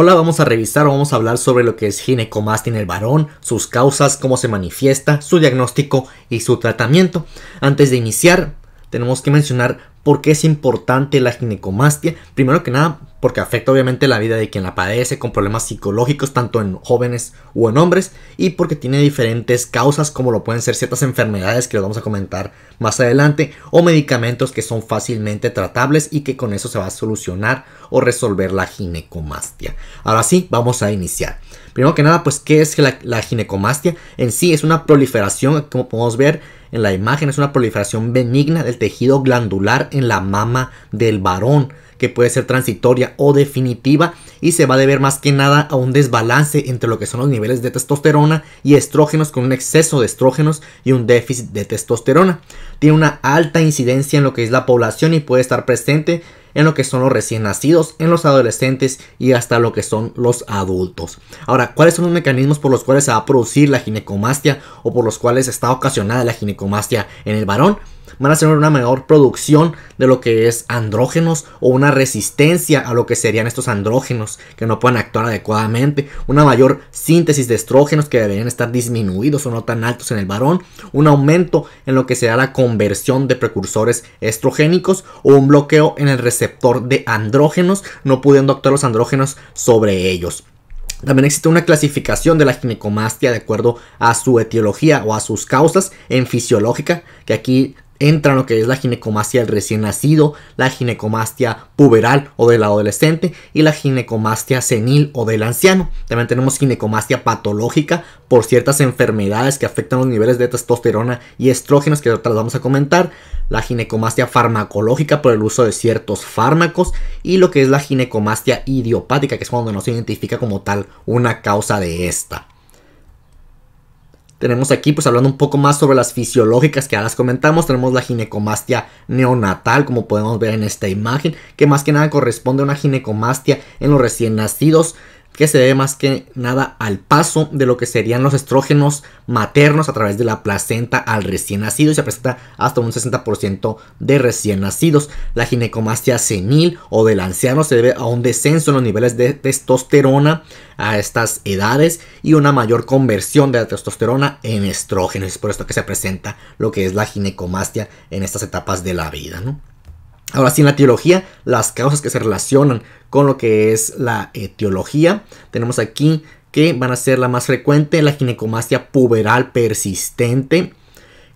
Hola, vamos a revisar o vamos a hablar sobre lo que es ginecomastia en el varón, sus causas, cómo se manifiesta, su diagnóstico y su tratamiento. Antes de iniciar, tenemos que mencionar por qué es importante la ginecomastia. Primero que nada, porque afecta obviamente la vida de quien la padece con problemas psicológicos tanto en jóvenes o en hombres y porque tiene diferentes causas como lo pueden ser ciertas enfermedades que lo vamos a comentar más adelante o medicamentos que son fácilmente tratables y que con eso se va a solucionar o resolver la ginecomastia. Ahora sí, vamos a iniciar. Primero que nada, pues, ¿qué es la, la ginecomastia? En sí es una proliferación, como podemos ver, en la imagen es una proliferación benigna del tejido glandular en la mama del varón que puede ser transitoria o definitiva y se va a deber más que nada a un desbalance entre lo que son los niveles de testosterona y estrógenos con un exceso de estrógenos y un déficit de testosterona. Tiene una alta incidencia en lo que es la población y puede estar presente en lo que son los recién nacidos, en los adolescentes y hasta lo que son los adultos. Ahora, ¿cuáles son los mecanismos por los cuales se va a producir la ginecomastia o por los cuales está ocasionada la ginecomastia en el varón? van a tener una mayor producción de lo que es andrógenos o una resistencia a lo que serían estos andrógenos que no pueden actuar adecuadamente, una mayor síntesis de estrógenos que deberían estar disminuidos o no tan altos en el varón, un aumento en lo que será la conversión de precursores estrogénicos o un bloqueo en el receptor de andrógenos, no pudiendo actuar los andrógenos sobre ellos. También existe una clasificación de la ginecomastia de acuerdo a su etiología o a sus causas en fisiológica, que aquí Entran lo que es la ginecomastia del recién nacido, la ginecomastia puberal o del adolescente y la ginecomastia senil o del anciano. También tenemos ginecomastia patológica por ciertas enfermedades que afectan los niveles de testosterona y estrógenos que otras vamos a comentar, la ginecomastia farmacológica por el uso de ciertos fármacos y lo que es la ginecomastia idiopática, que es cuando no se identifica como tal una causa de esta. Tenemos aquí, pues hablando un poco más sobre las fisiológicas que ya las comentamos, tenemos la ginecomastia neonatal, como podemos ver en esta imagen, que más que nada corresponde a una ginecomastia en los recién nacidos que se debe más que nada al paso de lo que serían los estrógenos maternos a través de la placenta al recién nacido y se presenta hasta un 60% de recién nacidos. La ginecomastia senil o del anciano se debe a un descenso en los niveles de testosterona a estas edades y una mayor conversión de la testosterona en estrógenos. Es por esto que se presenta lo que es la ginecomastia en estas etapas de la vida. ¿no? Ahora sí, en la teología, las causas que se relacionan con lo que es la etiología, eh, tenemos aquí que van a ser la más frecuente, la ginecomastia puberal persistente,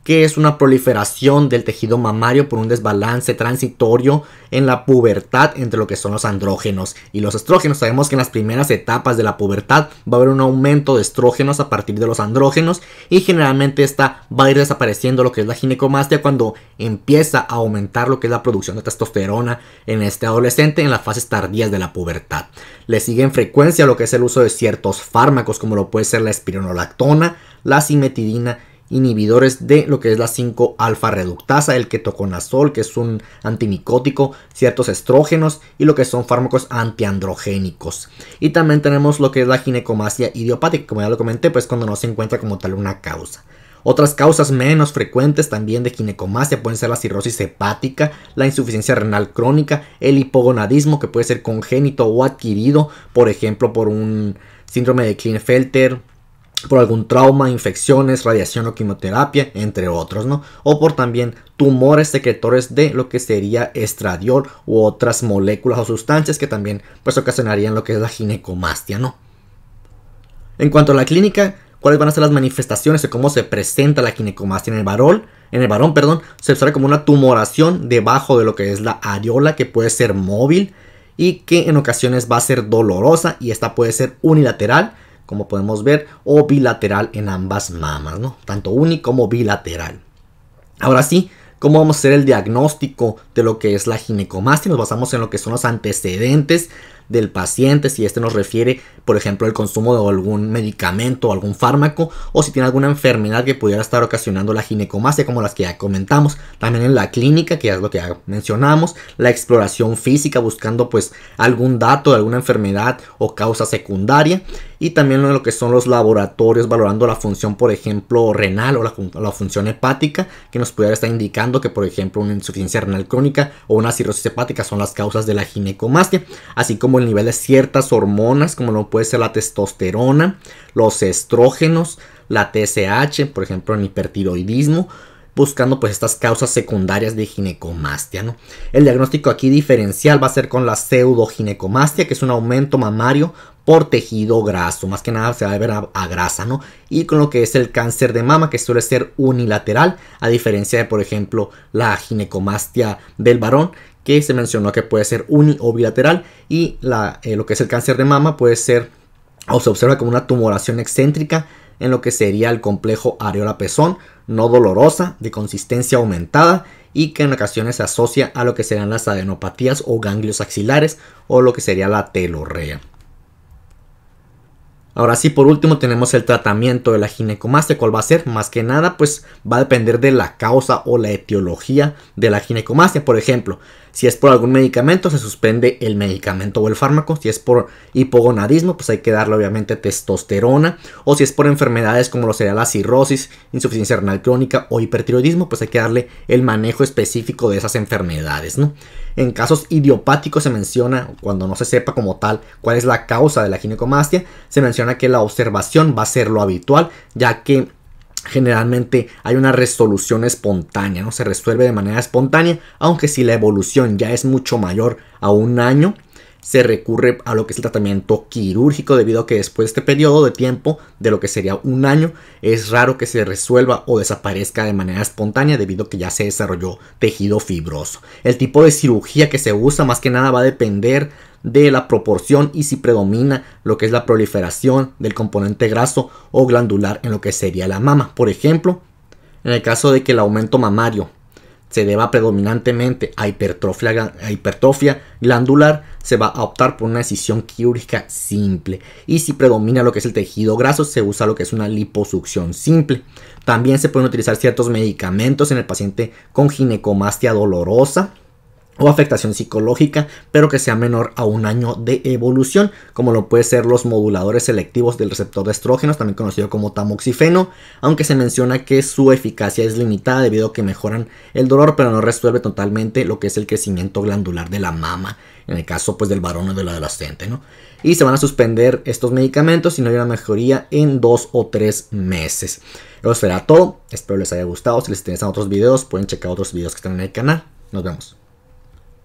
que es una proliferación del tejido mamario por un desbalance transitorio en la pubertad entre lo que son los andrógenos y los estrógenos. Sabemos que en las primeras etapas de la pubertad va a haber un aumento de estrógenos a partir de los andrógenos y generalmente esta va a ir desapareciendo lo que es la ginecomastia cuando empieza a aumentar lo que es la producción de testosterona en este adolescente en las fases tardías de la pubertad. Le sigue en frecuencia lo que es el uso de ciertos fármacos como lo puede ser la espironolactona, la simetidina inhibidores de lo que es la 5-alfa reductasa, el ketoconazol, que es un antimicótico, ciertos estrógenos y lo que son fármacos antiandrogénicos. Y también tenemos lo que es la ginecomasia idiopática, como ya lo comenté, pues cuando no se encuentra como tal una causa. Otras causas menos frecuentes también de ginecomasia pueden ser la cirrosis hepática, la insuficiencia renal crónica, el hipogonadismo que puede ser congénito o adquirido, por ejemplo, por un síndrome de Klinefelter, por algún trauma, infecciones, radiación o quimioterapia, entre otros, ¿no? O por también tumores secretores de lo que sería estradiol u otras moléculas o sustancias que también pues ocasionarían lo que es la ginecomastia, ¿no? En cuanto a la clínica, cuáles van a ser las manifestaciones de cómo se presenta la ginecomastia en el varón. En el varón, perdón, se observa como una tumoración debajo de lo que es la areola que puede ser móvil y que en ocasiones va a ser dolorosa y esta puede ser unilateral como podemos ver, o bilateral en ambas mamas, ¿no? Tanto uni como bilateral. Ahora sí, ¿cómo vamos a hacer el diagnóstico de lo que es la ginecomastia? Nos basamos en lo que son los antecedentes del paciente, si este nos refiere, por ejemplo, el consumo de algún medicamento o algún fármaco, o si tiene alguna enfermedad que pudiera estar ocasionando la ginecomastia, como las que ya comentamos, también en la clínica, que es lo que ya mencionamos, la exploración física, buscando pues algún dato de alguna enfermedad o causa secundaria, y también lo que son los laboratorios valorando la función, por ejemplo, renal o la, función hepática, que nos pudiera estar indicando que, por ejemplo, una insuficiencia renal crónica o una cirrosis hepática son las causas de la ginecomastia, así como el nivel de ciertas hormonas, como lo puede ser la testosterona, los estrógenos, la TSH, por ejemplo, en hipertiroidismo, buscando pues estas causas secundarias de ginecomastia. ¿no? El diagnóstico aquí diferencial va a ser con la pseudoginecomastia, que es un aumento mamario por tejido graso, más que nada se va a ver a, grasa, ¿no? Y con lo que es el cáncer de mama, que suele ser unilateral, a diferencia de, por ejemplo, la ginecomastia del varón, que se mencionó que puede ser uni o bilateral, y eh, lo que es el cáncer de mama puede ser, o se observa como una tumoración excéntrica en lo que sería el complejo areola pezón, no dolorosa, de consistencia aumentada y que en ocasiones se asocia a lo que serían las adenopatías o ganglios axilares o lo que sería la telorrea. Ahora sí, por último tenemos el tratamiento de la ginecomastia. ¿Cuál va a ser? Más que nada, pues va a depender de la causa o la etiología de la ginecomastia. Por ejemplo, si es por algún medicamento, se suspende el medicamento o el fármaco. Si es por hipogonadismo, pues hay que darle obviamente testosterona. O si es por enfermedades como lo sería la cirrosis, insuficiencia renal crónica o hipertiroidismo, pues hay que darle el manejo específico de esas enfermedades. ¿no? En casos idiopáticos se menciona, cuando no se sepa como tal cuál es la causa de la ginecomastia, se menciona que la observación va a ser lo habitual, ya que generalmente hay una resolución espontánea, ¿no? Se resuelve de manera espontánea, aunque si la evolución ya es mucho mayor a un año, se recurre a lo que es el tratamiento quirúrgico debido a que después de este periodo de tiempo de lo que sería un año es raro que se resuelva o desaparezca de manera espontánea debido a que ya se desarrolló tejido fibroso. El tipo de cirugía que se usa más que nada va a depender de la proporción y si predomina lo que es la proliferación del componente graso o glandular en lo que sería la mama. Por ejemplo, en el caso de que el aumento mamario se deba predominantemente a hipertrofia, glandular, se va a optar por una decisión quirúrgica simple. Y si predomina lo que es el tejido graso, se usa lo que es una liposucción simple. También se pueden utilizar ciertos medicamentos en el paciente con ginecomastia dolorosa, o afectación psicológica, pero que sea menor a un año de evolución, como lo puede ser los moduladores selectivos del receptor de estrógenos, también conocido como tamoxifeno, aunque se menciona que su eficacia es limitada debido a que mejoran el dolor, pero no resuelve totalmente lo que es el crecimiento glandular de la mama, en el caso pues del varón o del adolescente, ¿no? Y se van a suspender estos medicamentos si no hay una mejoría en dos o tres meses. Eso será todo, espero les haya gustado, si les interesan otros videos pueden checar otros videos que están en el canal, nos vemos.